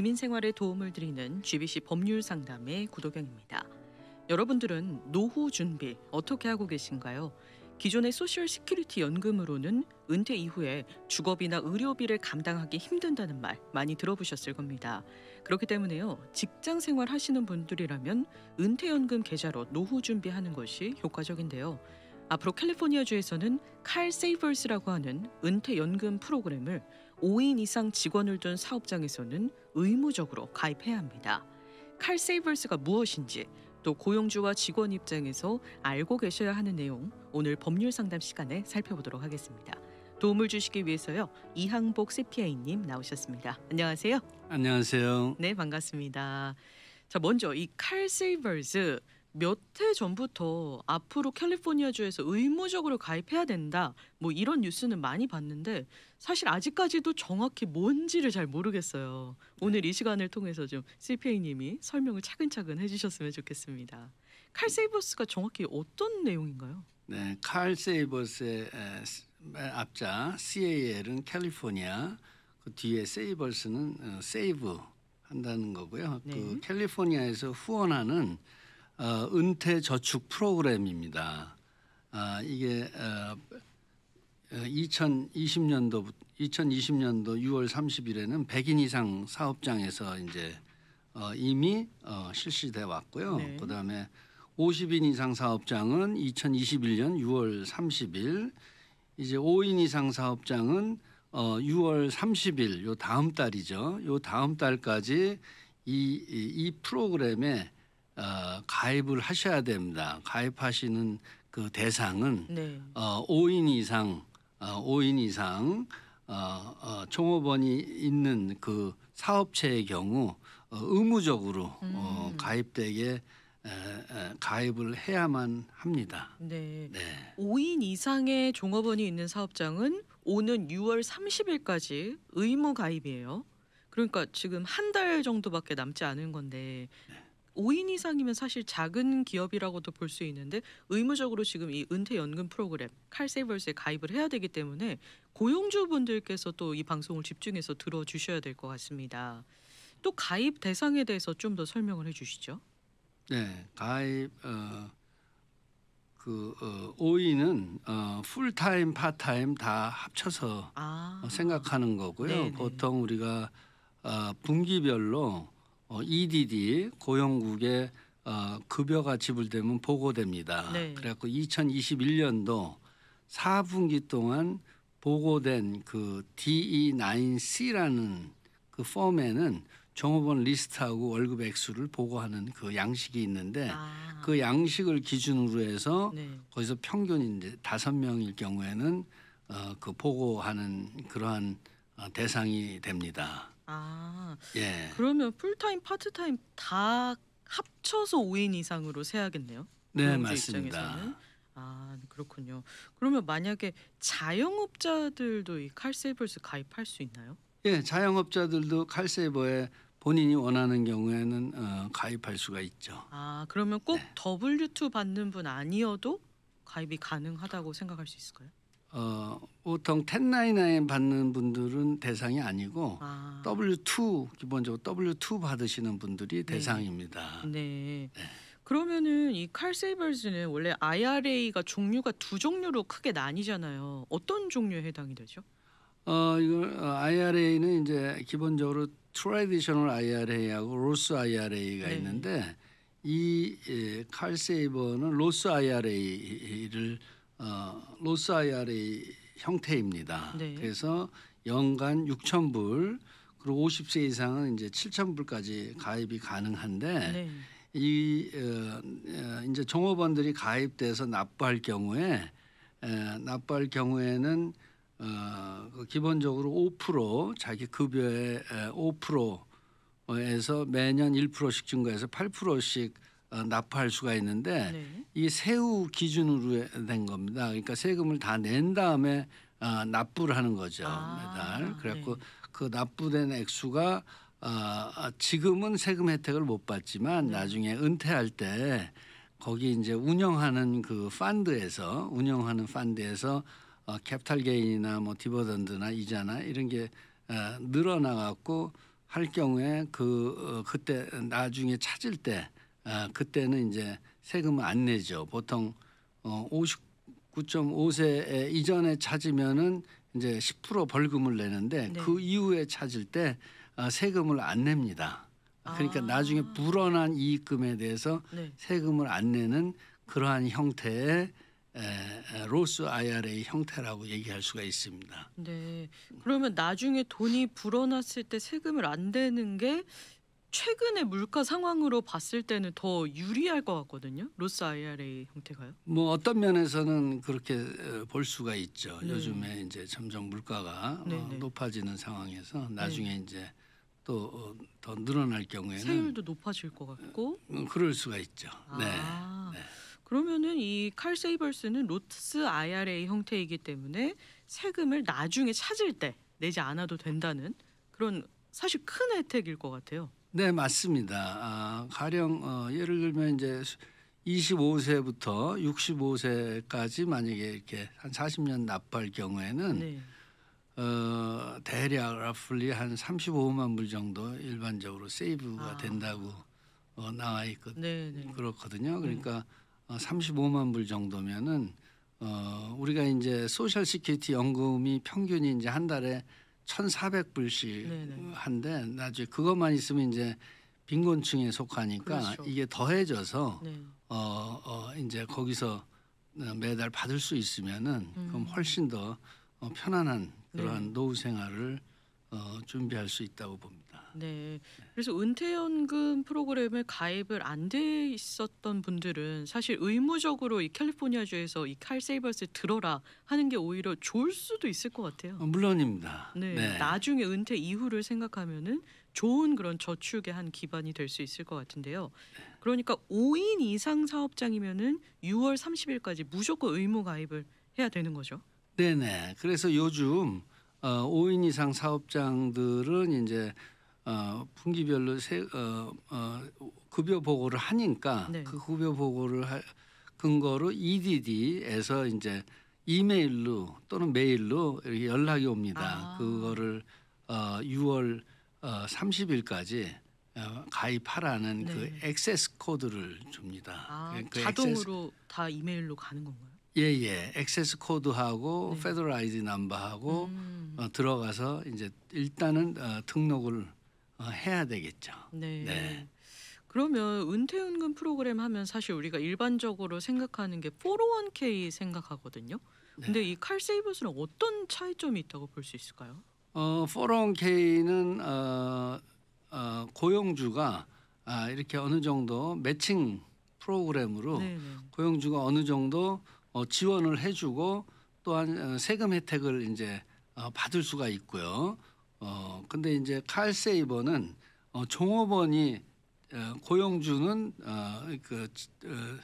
이민 생활에 도움을 드리는 GBC 법률 상담의 구도경입니다. 여러분들은 노후 준비 어떻게 하고 계신가요? 기존의 소셜 시큐리티 연금으로는 은퇴 이후에 주거비나 의료비를 감당하기 힘든다는 말 많이 들어보셨을 겁니다. 그렇기 때문에요. 직장 생활 하시는 분들이라면 은퇴 연금 계좌로 노후 준비하는 것이 효과적인데요. 앞으로 캘리포니아주에서는 칼 세이버스라고 하는 은퇴 연금 프로그램을 5인 이상 직원을 둔 사업장에서는 의무적으로 가입해야 합니다. 칼세이벌스가 무엇인지 또 고용주와 직원 입장에서 알고 계셔야 하는 내용 오늘 법률 상담 시간에 살펴보도록 하겠습니다. 도움을 주시기 위해서요 이항복 CPA님 나오셨습니다. 안녕하세요. 안녕하세요. 네 반갑습니다. 자 먼저 이 칼세이벌스 몇해 전부터 앞으로 캘리포니아주에서 의무적으로 가입해야 된다. 뭐 이런 뉴스는 많이 봤는데 사실 아직까지도 정확히 뭔지를 잘 모르겠어요. 네. 오늘 이 시간을 통해서 좀 CPA님이 설명을 차근차근 해주셨으면 좋겠습니다. 칼세이버스가 정확히 어떤 내용인가요? 네, 칼세이버스의 앞자 CAL은 캘리포니아, 그 뒤에 세이버스는 어, 세이브 한다는 거고요. 그 네. 그 캘리포니아에서 후원하는 어, 은퇴 저축 프로그램입니다. 아, 이게 어, 2020년도 2020년도 6월 30일에는 100인 이상 사업장에서 이제 어, 이미 어, 실시돼 왔고요. 네. 그다음에 50인 이상 사업장은 2021년 6월 30일, 이제 5인 이상 사업장은 어, 6월 30일, 요 다음 달이죠. 요 다음 달까지 이, 이, 이 프로그램에 어, 가입을 하셔야 됩니다. 가입하시는 그 대상은 네. 어, 5인 이상, 어, 5인 이상 어, 어, 총업원이 있는 그 사업체의 경우 어, 의무적으로 어, 음. 어, 가입되게 에, 에, 가입을 해야만 합니다. 네. 네. 5인 이상의 종업원이 있는 사업장은 오는 6월 30일까지 의무 가입이에요. 그러니까 지금 한 달 정도밖에 남지 않은 건데 네. 5인 이상이면 사실 작은 기업이라고도 볼 수 있는데 의무적으로 지금 이 은퇴 연금 프로그램 칼세이벌스에 가입을 해야 되기 때문에 고용주분들께서 또 이 방송을 집중해서 들어주셔야 될 것 같습니다. 또 가입 대상에 대해서 좀 더 설명을 해주시죠. 네, 가입 어, 그 어, 5인은 어, 풀타임, 파타임 다 합쳐서 아. 생각하는 거고요. 네네. 보통 우리가 어, 분기별로 어, EDD 고용국에 어, 급여가 지불되면 보고됩니다. 네. 그래갖고 2021년도 4분기 동안 보고된 그 DE9C라는 그 폼에는 종업원 리스트하고 월급 액수를 보고하는 그 양식이 있는데 아. 그 양식을 기준으로 해서 네. 거기서 평균 이제 다섯 명일 경우에는 어, 그 보고하는 그러한 어, 대상이 됩니다. 아, 예. 그러면 풀타임, 파트타임 다 합쳐서 5인 이상으로 세야겠네요. 네, 맞습니다. 입장에서는. 아, 그렇군요. 그러면 만약에 자영업자들도 이 칼세이버스 가입할 수 있나요? 예, 자영업자들도 칼세이버에 본인이 원하는 경우에는 어, 가입할 수가 있죠. 아, 그러면 꼭 네. W2 받는 분 아니어도 가입이 가능하다고 생각할 수 있을까요? 어, 보통 1099 받는 분들은 대상이 아니고 아. W2 기본적으로 W2 받으시는 분들이 네. 대상입니다. 네. 네. 그러면은 이 칼세이벌즈는 원래 IRA가 종류가 두 종류로 크게 나뉘잖아요. 어떤 종류에 해당이 되죠? 어, 이걸 IRA는 어, 이제 기본적으로 트레디셔널 IRA하고 로스 IRA가 네. 있는데 이 예, 칼세이버는 로스 IRA를 어, 로스 아이알의 형태입니다. 네. 그래서 연간 6천 불 그리고 50세 이상은 이제 7천 불까지 가입이 가능한데 네. 이 어, 어, 이제 종업원들이 가입돼서 납부할 경우에 에, 납부할 경우에는 어, 그 기본적으로 5% 자기 급여의 5%에서 매년 1%씩 증가해서 8%씩 어, 납부할 수가 있는데 네. 이 세후 기준으로 된 겁니다. 그러니까 세금을 다 낸 다음에 어, 납부를 하는 거죠 아, 매달. 그래갖고 네. 그 납부된 액수가 어, 지금은 세금 혜택을 못 받지만 네. 나중에 은퇴할 때 거기 이제 운영하는 그 펀드에서 운영하는 펀드에서 어, 캡탈 게인이나 뭐 디버던드나 이자나 이런 게 어, 늘어나갖고 할 경우에 그 어, 그때 나중에 찾을 때 아, 그때는 이제 세금을 안 내죠. 보통 어, 59.5세 이전에 찾으면은 이제 10% 벌금을 내는데 네. 그 이후에 찾을 때 아, 세금을 안 냅니다. 그러니까 아. 나중에 불어난 이익금에 대해서 네. 세금을 안 내는 그러한 형태의 에, 로스 IRA 형태라고 얘기할 수가 있습니다. 네. 그러면 나중에 돈이 불어났을 때 세금을 안 내는 게 최근의 물가 상황으로 봤을 때는 더 유리할 것 같거든요. 로스 IRA 형태가요? 뭐 어떤 면에서는 그렇게 볼 수가 있죠. 네. 요즘에 이제 점점 물가가 어, 네, 네. 높아지는 상황에서 네. 나중에 네. 이제 또더 어, 늘어날 경우에는 세율도 높아질 것 같고 어, 어, 그럴 수가 있죠. 아, 네. 그러면은 이 칼세이벌스는 로스 IRA 형태이기 때문에 세금을 나중에 찾을 때 내지 않아도 된다는 그런 사실 큰 혜택일 것 같아요. 네, 맞습니다. 아, 가령 어, 예를 들면 이제 25세부터 65세까지 만약에 이렇게 한 40년 납할 부 경우에는 네. 어, 대략 라플리 한 35만 불 정도 일반적으로 세이브가 아. 된다고 어, 나와 있거든 요 네, 네. 그렇거든요. 네. 그러니까 어, 35만 불 정도면은 어, 우리가 이제 소셜 시큐리티 연금이 평균이 이제 한 달에 천사백 불씩 한데 나중에 그것만 있으면 이제 빈곤층에 속하니까 그렇죠. 이게 더해져서 네. 어, 어 이제 거기서 매달 받을 수 있으면은 음. 그럼 훨씬 더 어, 편안한 그러한 네. 노후 생활을 어, 준비할 수 있다고 봅니다. 네. 그래서 은퇴연금 프로그램에 가입을 안 돼 있었던 분들은 사실 의무적으로 이 캘리포니아주에서 이 칼세이버스 들어라 하는 게 오히려 좋을 수도 있을 것 같아요. 어, 물론입니다. 네. 네. 나중에 은퇴 이후를 생각하면은 좋은 그런 저축의 한 기반이 될 수 있을 것 같은데요. 그러니까 5인 이상 사업장이면은 6월 30일까지 무조건 의무 가입을 해야 되는 거죠. 네네. 그래서 요즘 어, 5인 이상 사업장들은 이제 어, 분기별로 세, 어, 어, 급여 보고를 하니까 네. 그 급여 보고를 하, 근거로 EDD에서 이제 이메일로 또는 메일로 이렇게 연락이 옵니다. 아. 그거를 어, 6월 어, 30일까지 어, 가입하라는 그 네. 그 액세스 코드를 줍니다. 아, 그, 그 자동으로 액세스, 다 이메일로 가는 건가요? 예예, 예. 액세스 코드하고 네. 페더라이디 넘버하고 음. 어, 들어가서 이제 일단은 어, 등록을 어, 해야 되겠죠. 네. 네. 그러면 은퇴연금 프로그램 하면 사실 우리가 일반적으로 생각하는 게 401k 생각하거든요. 네. 근데 이 칼세이버스는 어떤 차이점이 있다고 볼 수 있을까요? 어, 401k는 어, 어, 고용주가 아, 이렇게 어느 정도 매칭 프로그램으로 네네. 네. 고용주가 어느 정도 어, 지원을 해주고 또한 어, 세금 혜택을 이제 어, 받을 수가 있고요. 어 근데 이제 칼 세이버는 어, 종업원이 어, 고용주는 어, 그 어,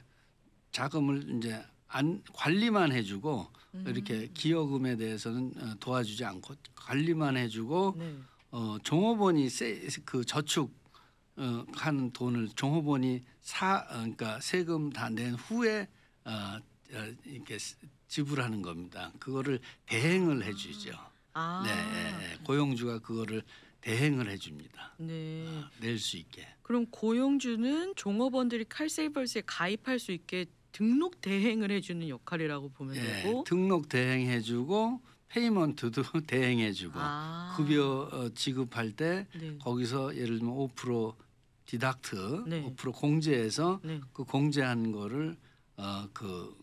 자금을 이제 안 관리만 해주고 음. 이렇게 기여금에 대해서는 어, 도와주지 않고 관리만 해주고 네. 어, 종업원이 세, 그 저축 어, 한 돈을 종업원이 사 어, 그러니까 세금 다 낸 후에 어, 어, 이렇게 지불하는 겁니다. 그거를 대행을 해주죠. 아. 네, 예, 예. 고용주가 그거를 대행을 해줍니다. 네. 아, 낼수 있게. 그럼 고용주는 종업원들이 칼세이벌스에 가입할 수 있게 등록 대행을 해주는 역할이라고 보면 예, 되고 등록 대행해주고 페이먼트도 대행해주고 아. 급여 어, 지급할 때 네. 거기서 예를 들면 5% 디닥트 네. 5% 공제해서 네. 그 공제한 거를 어, 그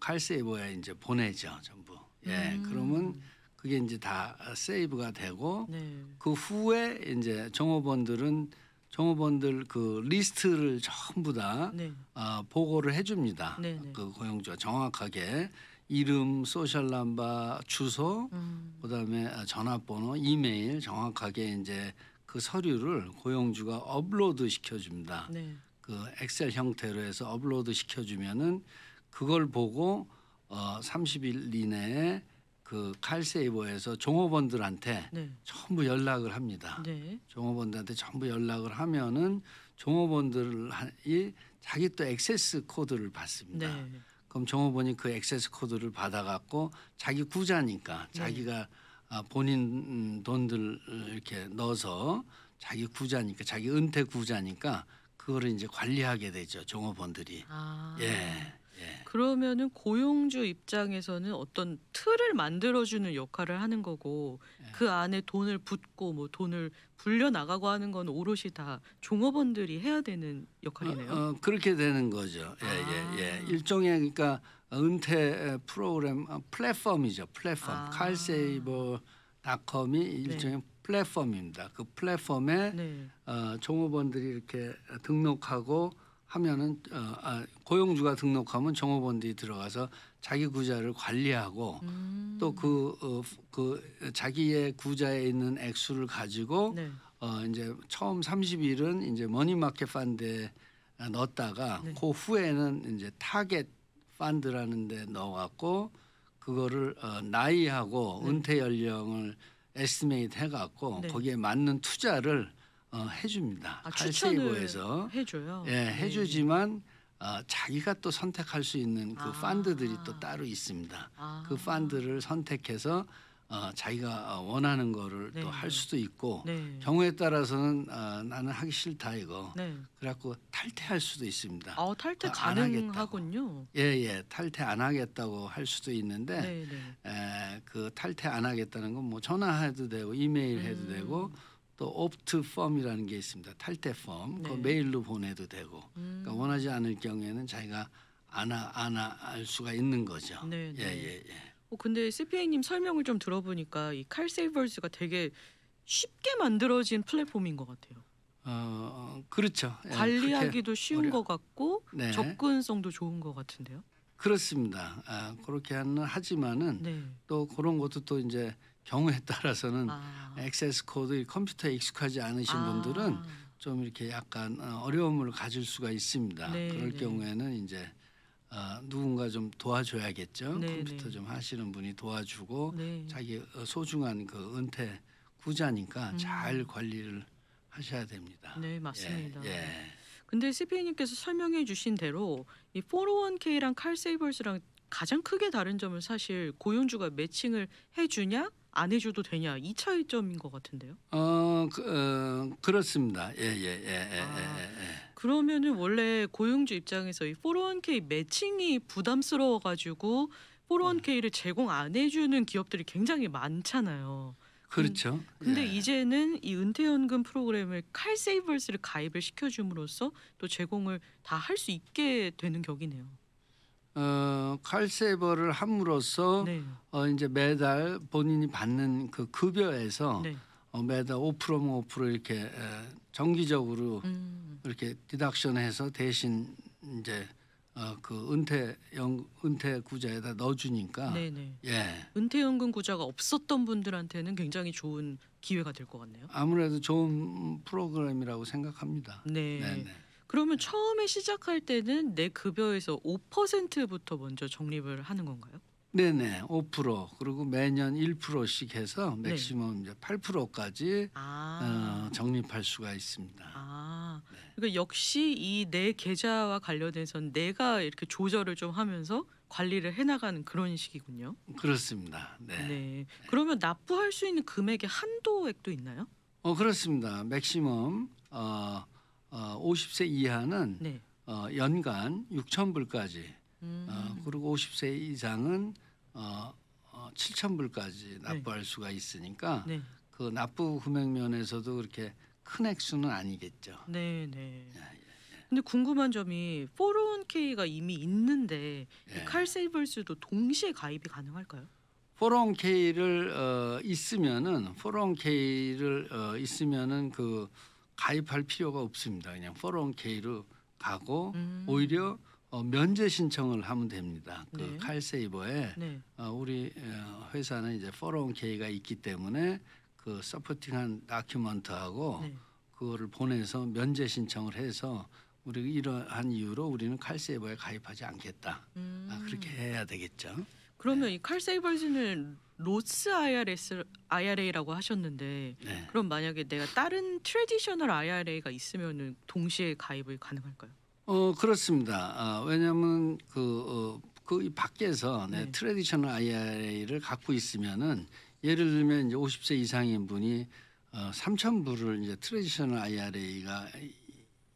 칼세이버에 이제 보내죠 전부. 예, 음. 그러면 그게 이제 다 세이브가 되고 네. 그 후에 이제 종업원들은 종업원들 그 리스트를 전부 다 네. 어, 보고를 해줍니다. 네, 네. 그 고용주가 정확하게 이름, 소셜 넘버, 주소, 음. 그다음에 어, 전화번호, 이메일 정확하게 이제 그 서류를 고용주가 업로드 시켜줍니다. 네. 그 엑셀 형태로 해서 업로드 시켜주면은 그걸 보고 어 30일 이내에 그 칼세이버에서 종업원들한테 네. 전부 연락을 합니다. 네. 종업원들한테 전부 연락을 하면은 종업원들이 자기 또 액세스 코드를 받습니다. 네. 그럼 종업원이 그 액세스 코드를 받아갖고 자기 구자니까 네. 자기가 아, 본인 돈들 이렇게 넣어서 자기 구자니까 자기 은퇴 구자니까 그거를 이제 관리하게 되죠 종업원들이. 아. 예. 예. 그러면은 고용주 입장에서는 어떤 틀을 만들어주는 역할을 하는 거고 네. 그 안에 돈을 붓고 뭐 돈을 불려 나가고 하는 건 오롯이 다 종업원들이 해야 되는 역할이네요. 어, 어, 그렇게 되는 거죠. 예, 아. 예, 예. 아. 일종의 그러니까 은퇴 프로그램 어, 플랫폼이죠. 플랫폼 아. 칼세이버닷컴이 네. 일종의 네. 플랫폼입니다. 그 플랫폼에 네. 어, 종업원들이 이렇게 등록하고 하면은 어, 아, 고용주가 등록하면 종업원들이 들어가서 자기 구좌를 관리하고 음. 또그 어, 그 자기의 구좌에 있는 액수를 가지고 네. 어, 이제 처음 30일은 이제 머니마켓 펀드에 넣었다가 네. 그 후에는 이제 타겟 펀드라는 데 넣어갖고 그거를 어, 나이하고 네. 은퇴 연령을 에스메이트 해갖고 네. 거기에 맞는 투자를 어, 해줍니다. 아, 칼세이버에서 해줘요. 예, 네. 해주지만 어, 자기가 또 선택할 수 있는 그 아. 펀드들이 또 따로 있습니다. 아. 그 펀드를 선택해서 어, 자기가 어, 원하는 거를 네. 또할 수도 있고 네. 경우에 따라서는 어, 나는 하기 싫다 이거 네. 그래갖고 탈퇴할 수도 있습니다. 아 탈퇴 어, 가능하군요. 예예 예. 탈퇴 안 하겠다고 할 수도 있는데 네, 네. 에, 그 탈퇴 안 하겠다는 건 뭐 전화해도 되고 이메일 해도 음. 되고 또 옵트 펌이라는 게 있습니다. 탈퇴 펌. 네. 그 메일로 보내도 되고 그러니까 음. 그러니까 원하지 않을 경우에는 자기가 안아 안아 알 수가 있는 거죠. 네, 네. 예, 예, 예. 어, 근데 CPA님 설명을 좀 들어보니까 이 칼세이버스가 되게 쉽게 만들어진 플랫폼인 것 같아요. 어, 그렇죠. 예, 관리하기도 쉬운 어려... 것 같고 네. 접근성도 좋은 것 같은데요. 그렇습니다. 아, 그렇게 하는 하지만은 네. 또 그런 것도 또 이제 경우에 따라서는 아. 액세스 코드 컴퓨터에 익숙하지 않으신 아. 분들은 좀 이렇게 약간 어, 어려움을 가질 수가 있습니다. 네, 그럴 네. 경우에는 이제 어, 누군가 좀 도와줘야겠죠. 네, 컴퓨터 네. 좀 하시는 분이 도와주고 네. 자기 어, 소중한 그 은퇴 구자니까 음. 잘 관리를 하셔야 됩니다. 네, 맞습니다. 예, 예. 근데 CPA님께서 설명해 주신 대로 이 401k랑 칼세이벌스랑 가장 크게 다른 점은 사실 고용주가 매칭을 해주냐 안 해줘도 되냐 이 차이점인 것 같은데요. 어, 그, 어 그렇습니다. 예예예. 예 예, 예, 예, 아, 예, 예. 그러면은 원래 고용주 입장에서 이 401k 매칭이 부담스러워 가지고 401k를 제공 안 해주는 기업들이 굉장히 많잖아요. 그렇죠. 근데 예. 이제는 이 은퇴연금 프로그램을 칼세이벌스를 가입을 시켜줌으로써 또 제공을 다 할 수 있게 되는 격이네요. 어, 칼세이버를 함으로써 네. 어, 이제 매달 본인이 받는 그 급여에서 네. 어, 매달 5%면 5% 이렇게 에, 정기적으로 음. 이렇게 디닥션해서 대신 이제 어, 그 은퇴 연 은퇴 구제에다 넣어주니까 네네. 네. 예 은퇴연금 구자가 없었던 분들한테는 굉장히 좋은 기회가 될 것 같네요. 아무래도 좋은 프로그램이라고 생각합니다. 네. 네네. 네. 그러면 처음에 시작할 때는 내 급여에서 5%부터 먼저 적립을 하는 건가요? 네네 5% 그리고 매년 1%씩 해서 네. 맥시멈 이제 8%까지 아. 어, 적립할 수가 있습니다. 아, 네. 그러니까 역시 이 내 계좌와 관련해서 내가 이렇게 조절을 좀 하면서 관리를 해나가는 그런 식이군요. 그렇습니다. 네. 네. 그러면 납부할 수 있는 금액의 한도액도 있나요? 어 그렇습니다. 맥시멈 어, 어, 50세 이하는 네. 어, 연간 6천 불까지 음. 어, 그리고 50세 이상은 어, 어, 7천 불까지 네. 납부할 네. 수가 있으니까 네. 그 납부 금액 면에서도 그렇게 큰 액수는 아니겠죠. 네, 네. 예, 예. 예. 근데 궁금한 점이 401k가 이미 있는데 예. 이 칼세이벌스도 동시에 가입이 가능할까요? 401k를 어, 있으면은 401k를 어, 있으면은 그 가입할 필요가 없습니다. 그냥 포럼 1 k 로 가고 음. 오히려 어, 면제 신청을 하면 됩니다. 그 네. 칼세이버에 네. 어, 우리 어, 회사는 이제 포럼 1 k 가 있기 때문에 그 서포팅한 다큐먼트하고 네. 그거를 보내서 면제 신청을 해서 우리 이러한 이유로 우리는 칼세이버에 가입하지 않겠다. 아, 음. 아, 그렇게 해야 되겠죠. 그러면 이 칼세이버즈는 로스 IRS, IRA라고 하셨는데 네. 그럼 만약에 내가 다른 트레디셔널 IRA가 있으면은 동시에 가입이 가능할까요? 어 그렇습니다. 어, 아, 왜냐하면 그 어, 그 밖에서 네. 트레디셔널 IRA를 갖고 있으면은 예를 들면 이제 50세 이상인 분이 어, 3천 불을 이제 트레디셔널 IRA가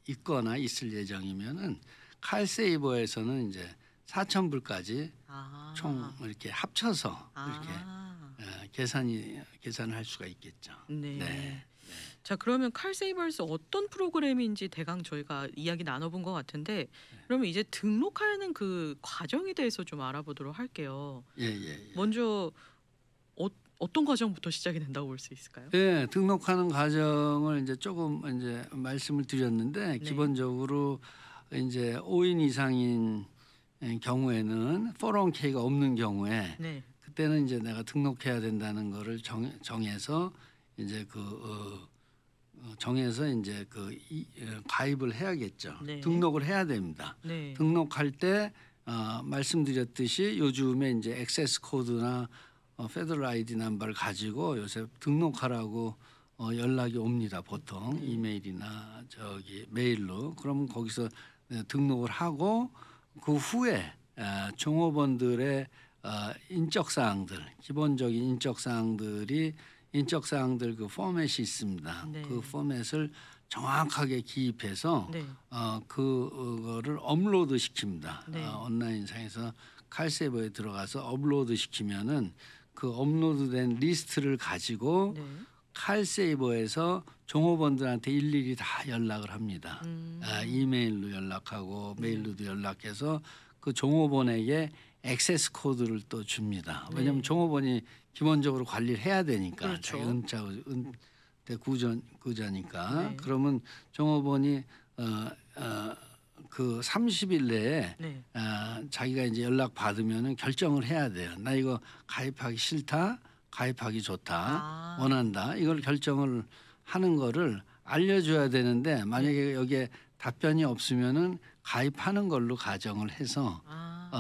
있거나 있을 예정이면은 칼세이버에서는 이제 4천 불까지 아. 총 이렇게 합쳐서 아. 이렇게 어, 계산이 계산할 수가 있겠죠. 네. 네. 자 그러면 칼세이버스 어떤 프로그램인지 대강 저희가 이야기 나눠본 것 같은데 네. 그러면 이제 등록하는 그 과정에 대해서 좀 알아보도록 할게요. 예예. 예, 예. 먼저 어, 어떤 과정부터 시작이 된다고 볼 수 있을까요? 예, 등록하는 과정을 이제 조금 이제 말씀을 드렸는데 네. 기본적으로 이제 5인 이상인 예, 경우에는 401k가 없는 경우에 네. 그때는 이제 내가 등록해야 된다는 거를 정, 정해서 이제 그 어, 어 정해서 이제 그 이, 어, 가입을 해야겠죠. 네. 등록을 해야 됩니다. 네. 등록할 때 어, 말씀드렸듯이 요즘에 이제 액세스 코드나 어, 페더럴 아이디 넘버를 가지고 요새 등록하라고 어, 연락이 옵니다. 보통 네. 이메일이나 저기 메일로. 그러면 거기서 네, 등록을 하고 그 후에 종업원들의 어, 인적 사항들, 기본적인 인적 사항들이 인적 사항들 그 포맷이 있습니다. 네. 그 포맷을 정확하게 기입해서 네. 어, 그거를 업로드 시킵니다. 네. 어, 온라인상에서 칼세버에 들어가서 업로드 시키면은 그 업로드된 리스트를 가지고 네. 칼세이버에서 종업원들한테 일일이 다 연락을 합니다. 음. 아, 이메일로 연락하고 메일로도 연락해서 그 종업원에게 액세스 코드를 또 줍니다. 왜냐하면 네. 종업원이 기본적으로 관리를 해야 되니까 그렇죠. 은자 은대 구전 구자니까 네. 그러면 종업원이 어어그 30일 내에 네. 어, 자기가 이제 연락 받으면은 결정을 해야 돼요. 나 이거 가입하기 싫다. 가입하기 좋다, 아. 원한다 이걸 결정을 하는 거를 알려줘야 되는데 만약에 네. 여기에 답변이 없으면은 가입하는 걸로 가정을 해서 아.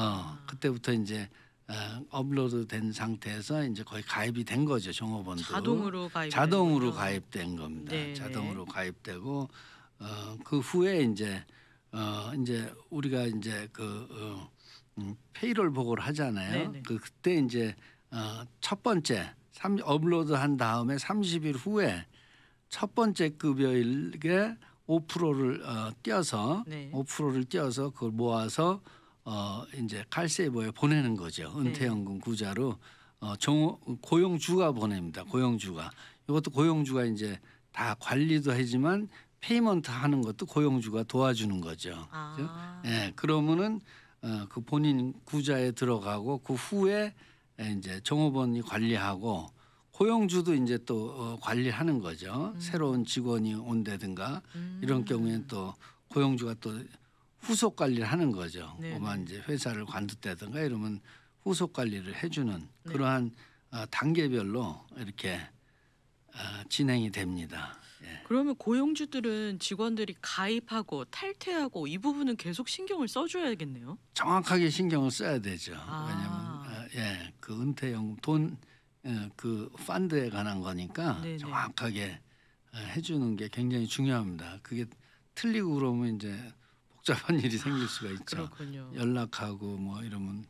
어, 그때부터 이제 어, 업로드된 상태에서 이제 거의 가입이 된 거죠 종업원도 자동으로 가입 자동으로 가입된 겁니다. 네. 자동으로 가입되고 어, 그 후에 이제 어, 이제 우리가 이제 그 어, 음, 페이롤 보고를 하잖아요. 네네. 네. 그 그때 이제 어, 첫 번째 삼, 업로드한 다음에 3 0일 후에 첫 번째 급여일에 5프로를 어, 띄어서 네. 오프로를 네. 띄어서 그걸 모아서 어, 이제 칼세이버에 보내는 거죠. 네. 은퇴연금 네. 구자로 어, 종, 고용주가 보냅니다. 고용주가 이것도 고용주가 이제 다 관리도 하지만 페이먼트 하는 것도 고용주가 도와주는 거죠. 아. 그렇죠? 예, 그러면은 어, 그 본인 구자에 들어가고 그 후에 예, 이제 종업원이 관리하고 고용주도 이제 또 어, 관리하는 거죠. 음. 새로운 직원이 온다든가 음. 이런 경우에는 또 고용주가 또 후속 관리를 하는 거죠. 네. 그만 이제 회사를 관두다든가 이러면 후속 관리를 해주는 네. 그러한 어, 단계별로 이렇게 어, 진행이 됩니다. 예. 그러면 고용주들은 직원들이 가입하고 탈퇴하고 이 부분은 계속 신경을 써줘야겠네요. 정확하게 신경을 써야 되죠. 아. 왜냐하면 예, 그 은퇴 연금 돈그 예, 펀드에 관한 거니까 네네. 정확하게 예, 해주는 게 굉장히 중요합니다. 그게 틀리고 그러면 이제 복잡한 일이 생길 수가 있죠. 그렇군요. 연락하고 뭐 이러면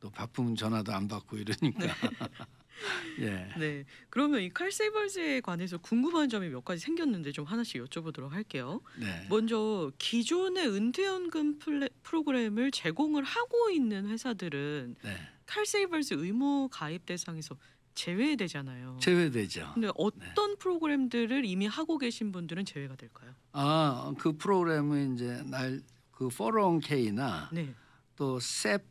또 바쁘면 전화도 안 받고 이러니까. 네. 예. 네. 그러면 이 칼세벌즈에 이 관해서 궁금한 점이 몇 가지 생겼는데 좀 하나씩 여쭤보도록 할게요. 네. 먼저 기존의 은퇴연금 플레, 프로그램을 제공을 하고 있는 회사들은 네. 칼세이벌스 의무 가입 대상에서 제외되잖아요. 제외되죠. 근데 네. 어떤 네. 프로그램들을 이미 하고 계신 분들은 제외가 될까요? 아, 그 프로그램은 이제 날 그 포럼 1 k 나 네. 또 셉,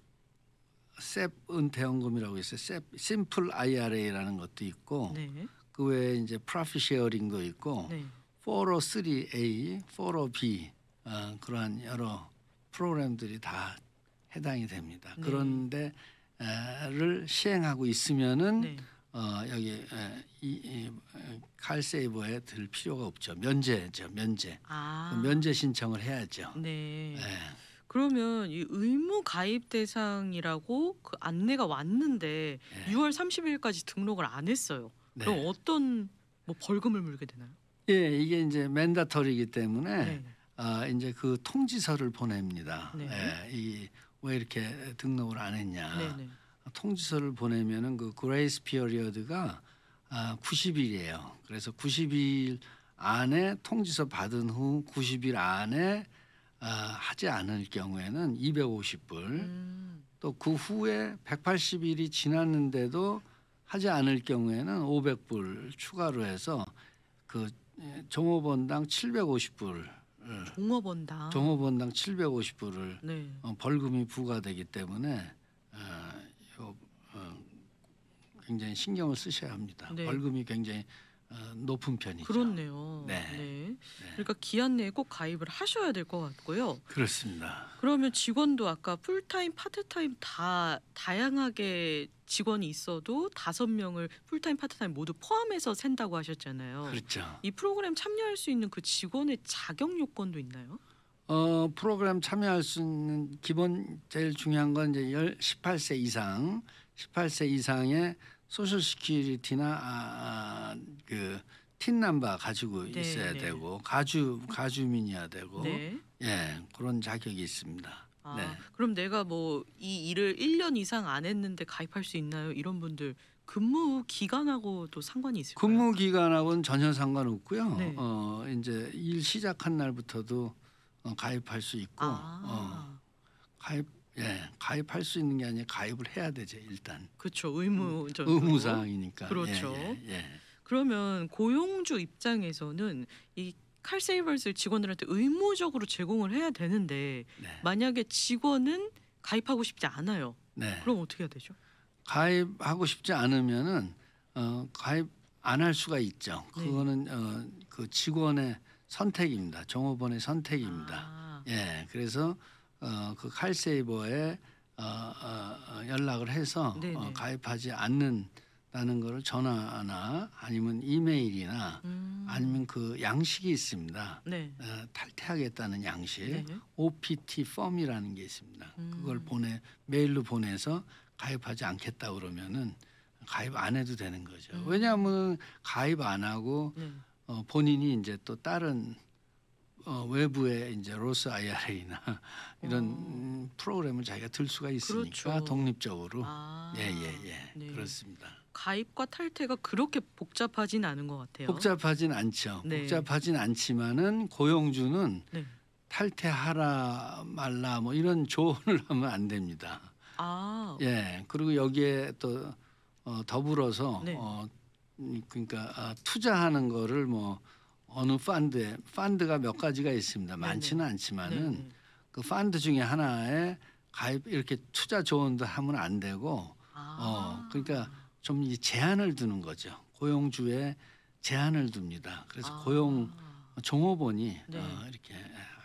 셉 은퇴원금이라고 있어요. 셉 심플 IRA라는 것도 있고 네. 그 외에 이제 프로핏 쉐어링도 있고 포로 0 3 a 403B 아, 그러한 여러 프로그램들이 다 해당이 됩니다. 네. 그런데 를 시행하고 있으면은 네. 어, 여기 에, 이, 이, 칼세이버에 들 필요가 없죠. 면제죠, 면제. 아. 면제 신청을 해야죠. 네. 에. 예. 그러면 이 의무 가입 대상이라고 그 안내가 왔는데 네. 예. 6월 30일까지 등록을 안 했어요. 네. 그럼 어떤 뭐 벌금을 물게 되나요? 예, 이게 이제 맨다터리이기 때문에 네. 어, 이제 그 통지서를 보냅니다. 네. 예, 이왜 이렇게 등록을 안 했냐. 네네. 통지서를 보내면은 그 그레이스 피어리어드가 아, 90일이에요. 그래서 90일 안에 통지서 받은 후 90일 안에 아, 하지 않을 경우에는 250불. 음. 또그 후에 180일이 지났는데도 하지 않을 경우에는 500불 추가로 해서 그 종업원당 750불 예. 종업원당. 종업원당 750불을 네. 어, 벌금이 부과되기 때문에 어, 요, 어, 굉장히 신경을 쓰셔야 합니다. 네. 벌금이 굉장히 아, 높은 편이죠. 그렇네요. 네. 네. 네. 그러니까 기한 내에 꼭 가입을 하셔야 될 것 같고요. 그렇습니다. 그러면 직원도 아까 풀타임, 파트타임 다 다양하게 직원이 있어도 다섯 명을 풀타임, 파트타임 모두 포함해서 샌다고 하셨잖아요. 그렇죠. 이 프로그램 참여할 수 있는 그 직원의 자격 요건도 있나요? 어, 프로그램 참여할 수 있는 기본 제일 중요한 건 이제 18세 이상, 18세 이상의 소셜시큐리티나 아, 아, 그 틴남바 가지고 네, 있어야 네. 되고 가주 가주민이야 되고 네. 예 그런 자격이 있습니다. 아, 네. 그럼 내가 뭐 이 일을 1년 이상 안 했는데 가입할 수 있나요? 이런 분들 근무 기간하고도 상관이 있을까요? 근무 기간하고는 전혀 상관없고요. 네. 어 이제 일 시작한 날부터도 어, 가입할 수 있고 아. 어, 가입 예, 가입할 수 있는 게 아니라 가입을 해야 되죠 일단. 그렇죠 의무 음, 의무 사항이니까. 그렇죠. 예, 예, 예, 그러면 고용주 입장에서는 이칼세이버스 직원들한테 의무적으로 제공을 해야 되는데 네. 만약에 직원은 가입하고 싶지 않아요. 네. 그럼 어떻게 해야 되죠? 가입하고 싶지 않으면은 어, 가입 안 할 수가 있죠. 네. 그거는 어, 그 직원의 선택입니다. 종업원의 선택입니다. 아. 예, 그래서 어, 그 칼세이버에 어, 어, 어 연락을 해서 어, 네, 네. 가입하지 않는다는 거를 전화나 아니면 이메일이나 음. 아니면 그 양식이 있습니다. 네. 어, 탈퇴하겠다는 양식 네네. OPT 펌이라는 게 있습니다. 음. 그걸 보내 메일로 보내서 가입하지 않겠다 그러면은 가입 안 해도 되는 거죠. 음. 왜냐하면 가입 안 하고 네. 어, 본인이 이제 또 다른 어, 외부의 이제 로스 IRA나 이런 어. 프로그램을 자기가 들 수가 있으니까 그렇죠. 독립적으로 예 예예 아. 예, 예, 예. 네. 그렇습니다. 가입과 탈퇴가 그렇게 복잡하진 않은 것 같아요. 복잡하진 않죠. 네. 복잡하진 않지만은 고용주는 네. 탈퇴하라 말라 뭐 이런 조언을 하면 안 됩니다. 아. 예 그리고 여기에 또 어, 더불어서 네. 어, 그러니까 아, 투자하는 거를 뭐 어느 펀드에 펀드가 몇 가지가 있습니다. 많지는 않지만은 네, 네. 그 펀드 중에 하나에 가입 이렇게 투자 조언도 하면 안 되고 아. 어 그러니까 좀이 제한을 두는 거죠. 고용주에 제한을 둡니다. 그래서 아. 고용 종업원이 어, 네. 어, 이렇게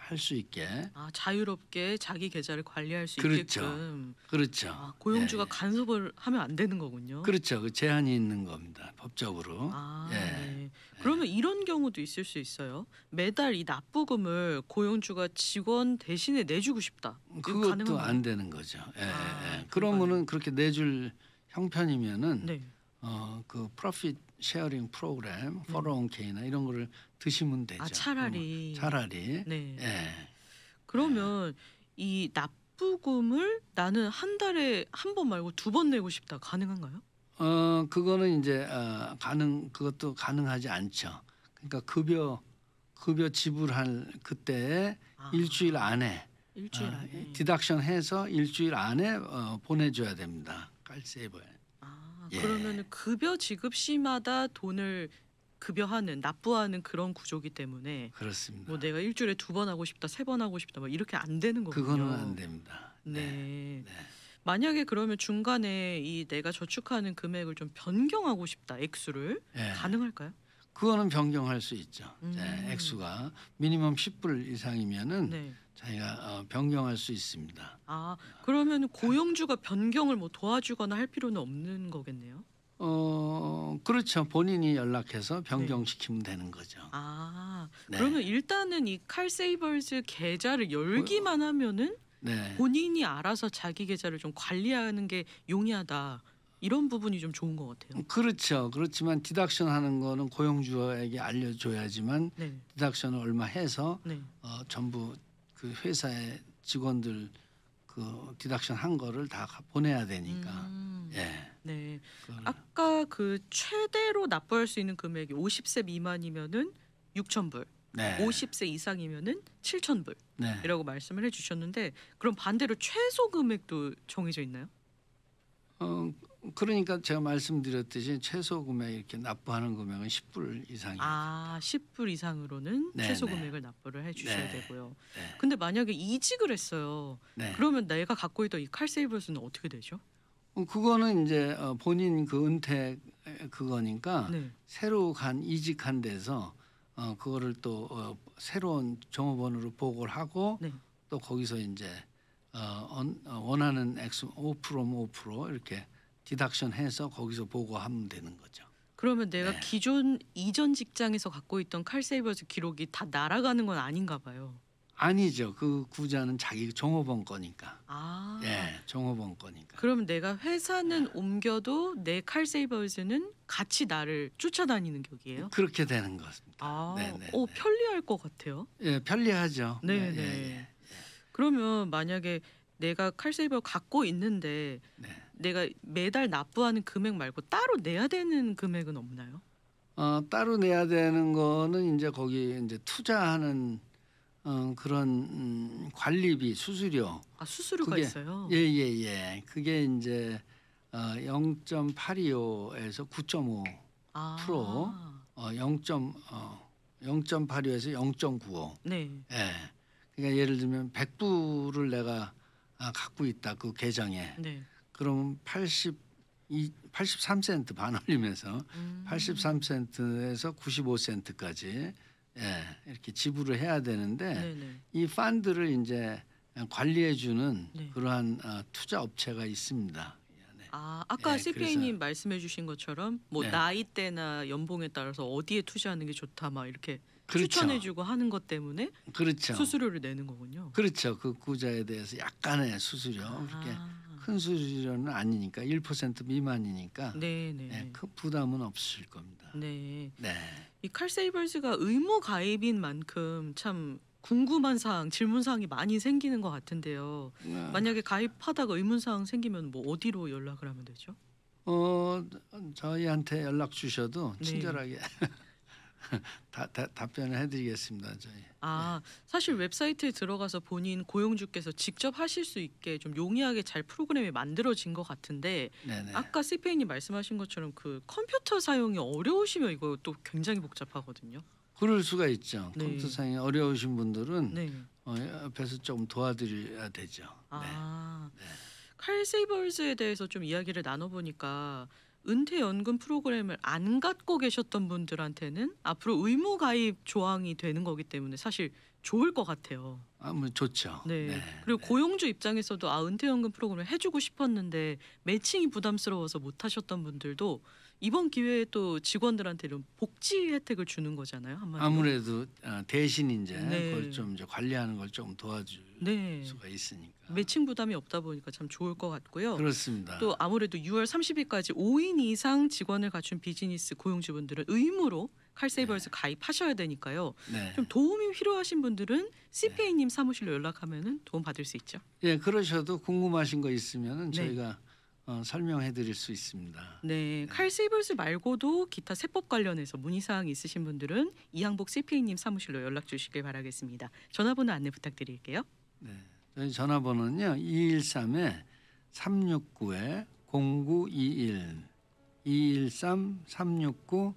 할수 있게 아, 자유롭게 자기 계좌를 관리할 수 그렇죠. 있게끔 그렇죠. 아, 고용주가 예, 예. 간섭을 하면 안 되는 거군요. 그렇죠. 그 제한이 있는 겁니다. 법적으로. 아, 예. 네. 그러면 예. 이런 경우도 있을 수 있어요. 매달 이 납부금을 고용주가 직원 대신에 내주고 싶다. 그것도 안 되는 거죠. 예, 아, 예. 예. 그러면은 그렇게 내줄 형편이면은 네. 어그 프로핏 쉐어링 프로그램, 포로온 음. 케이나 이런 거를 드시면 되죠. 아, 차라리. 음, 차라리. 네. 예. 그러면 이 납부금을 나는 한 달에 한 번 말고 두 번 내고 싶다 가능한가요? 어 그거는 이제 어, 가능 그것도 가능하지 않죠. 그러니까 급여 급여 지불할 그때 아. 일주일 안에 일주일 어, 안에 디닥션 해서 일주일 안에 어, 보내줘야 됩니다. 깔세이버에. 예. 그러면은 급여 지급시마다 돈을 급여하는 납부하는 그런 구조기 때문에 그렇습니다. 뭐 내가 일주일에 두 번 하고 싶다, 세 번 하고 싶다 막 뭐 이렇게 안 되는 거군요. 그거는 안 됩니다. 네. 네. 네. 만약에 그러면 중간에 이 내가 저축하는 금액을 좀 변경하고 싶다 액수를 네. 가능할까요? 그거는 변경할 수 있죠. 네, 음. 네, 액수가 미니멈 10불 이상이면은 네. 자기가 어, 변경할 수 있습니다. 아 그러면 고용주가 변경을 뭐 도와주거나 할 필요는 없는 거겠네요. 어 그렇죠. 본인이 연락해서 네. 변경시키면 네. 되는 거죠. 아 네. 그러면 일단은 이 칼세이벌즈 계좌를 열기만 하면은 네. 본인이 알아서 자기 계좌를 좀 관리하는 게 용이하다. 이런 부분이 좀 좋은 것 같아요. 음, 그렇죠. 그렇지만 디덕션 하는 거는 고용주에게 알려줘야지만 네. 디덕션을 얼마 해서 네. 어, 전부 그 회사의 직원들 그 디덕션 한 거를 다 보내야 되니까. 음. 예. 네. 그걸. 아까 그 최대로 납부할 수 있는 금액이 50세 미만이면은 6천 불. 네. 50세 이상이면은 7천 불. 네. 이라고 말씀을 해 주셨는데 그럼 반대로 최소 금액도 정해져 있나요? 어, 그러니까 제가 말씀드렸듯이 최소 금액 이렇게 납부하는 금액은 10불 이상이 아, 10불 이상으로는 네, 최소 네. 금액을 납부를 해 주셔야 네. 되고요. 네. 근데 만약에 이직을 했어요. 네. 그러면 내가 갖고 있던 이 칼세이버스는 어떻게 되죠? 어, 그거는 이제 어, 본인 그 은퇴 그거니까 네. 새로 간 이직한 데서 어 그거를 또어 새로운 종업원으로 보고를 하고 네. 또 거기서 이제 어, 어 원하는 액수 5%면 5% 이렇게 디닥션 해서 거기서 보고하면 되는 거죠. 그러면 내가 네. 기존 이전 직장에서 갖고 있던 칼세이버즈 기록이 다 날아가는 건 아닌가 봐요. 아니죠. 그 구자는 자기 종업원 거니까. 아. 예, 종업원 거니까. 그럼 내가 회사는 네. 옮겨도 내 칼세이버즈는 같이 나를 쫓아다니는 격이에요? 그렇게 되는 것입니다. 아, 네네 네, 어, 네. 편리할 것 같아요. 예, 편리하죠. 네네. 예, 예, 네. 예, 그러면 만약에 내가 칼세이버 갖고 있는데 네. 내가 매달 납부하는 금액 말고 따로 내야 되는 금액은 없나요? 어, 따로 내야 되는 거는 이제 거기 이제 투자하는 어, 그런 음, 관리비 수수료. 아 수수료가 그게, 있어요. 예예예. 예, 예. 그게 이제 어, 0.825에서 9.5 아. 프로, 어, 0. 어, 0.85에서 0.95. 네. 예. 그러니까 예를 들면 100불을 내가 아, 갖고 있다 그 계정에 네. 그러면 80이 83센트 반 올리면서 음. 83센트에서 95센트까지 예, 이렇게 지불을 해야 되는데 네네. 이 펀드를 이제 관리해주는 네. 그러한 어, 투자 업체가 있습니다. 네. 아, 아까 예, CPA님 말씀해주신 것처럼 뭐 네. 나이대나 연봉에 따라서 어디에 투자하는 게 좋다 막 이렇게 그렇죠. 추천해주고 하는 것 때문에 그렇죠. 수수료를 내는 거군요. 그렇죠. 그 구자에 대해서 약간의 수수료 아. 그렇게 큰 수수료는 아니니까 1% 미만이니까 네네. 네, 큰 네. 네, 그 부담은 없으실 겁니다. 네. 네. 이 칼세이벌즈가 의무 가입인 만큼 참 궁금한 사항, 질문 사항이 많이 생기는 것 같은데요. 네. 만약에 가입하다가 의문 사항 생기면 뭐 어디로 연락을 하면 되죠? 어 저희한테 연락 주셔도 네. 친절하게 네. 다, 다, 답변을 해드리겠습니다. 저희. 아 네. 사실 웹사이트에 들어가서 본인 고용주께서 직접 하실 수 있게 좀 용이하게 잘 프로그램이 만들어진 것 같은데 네네. 아까 c p a 이 말씀하신 것처럼 그 컴퓨터 사용이 어려우시면 이거 또 굉장히 복잡하거든요. 그럴 수가 있죠. 네. 컴퓨터 사용이 어려우신 분들은 네. 어, 옆에서 조금 도와드려야 되죠. 네. 아. 네. 칼세이버즈에 대해서 좀 이야기를 나눠보니까 은퇴연금 프로그램을 안 갖고 계셨던 분들한테는 앞으로 의무 가입 조항이 되는 거기 때문에 사실 좋을 것 같아요. 아, 뭐 좋죠. 네. 네. 그리고 네. 고용주 입장에서도 아 은퇴연금 프로그램을 해주고 싶었는데 매칭이 부담스러워서 못 하셨던 분들도 이번 기회에 또 직원들한테 이 복지 혜택을 주는 거잖아요. 한마디로. 아무래도 어, 대신 이제 네. 그걸 좀 이제 관리하는 걸 좀 도와줄 네. 수가 있으니까 매칭 부담이 없다 보니까 참 좋을 것 같고요. 그렇습니다. 또 아무래도 6월 30일까지 5인 이상 직원을 갖춘 비즈니스 고용주분들은 의무로 칼세이버에서 네. 가입하셔야 되니까요. 네. 좀 도움이 필요하신 분들은 CPA님 네. 사무실로 연락하면 도움 받을 수 있죠. 예, 그러셔도 궁금하신 거 있으면 네. 저희가 어, 설명해 드릴 수 있습니다. 네, 네. 칼세이벌스 말고도 기타 세법 관련해서 문의사항 있으신 분들은 이항복 CPA님 사무실로 연락 주시길 바라겠습니다. 전화번호 안내 부탁드릴게요. 네, 저희 전화번호는요. 213에 369에 0921 213 369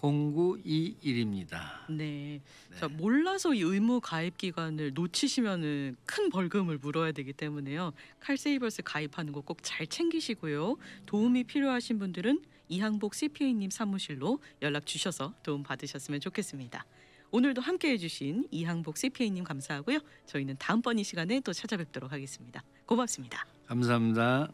0921입니다. 네. 네. 자, 몰라서 이 의무 가입 기간을 놓치시면은 큰 벌금을 물어야 되기 때문에요. 칼세이버스 가입하는 거 꼭 잘 챙기시고요. 도움이 필요하신 분들은 이항복 CPA님 사무실로 연락 주셔서 도움 받으셨으면 좋겠습니다. 오늘도 함께 해주신 이항복 CPA님 감사하고요. 저희는 다음번 이 시간에 또 찾아뵙도록 하겠습니다. 고맙습니다. 감사합니다.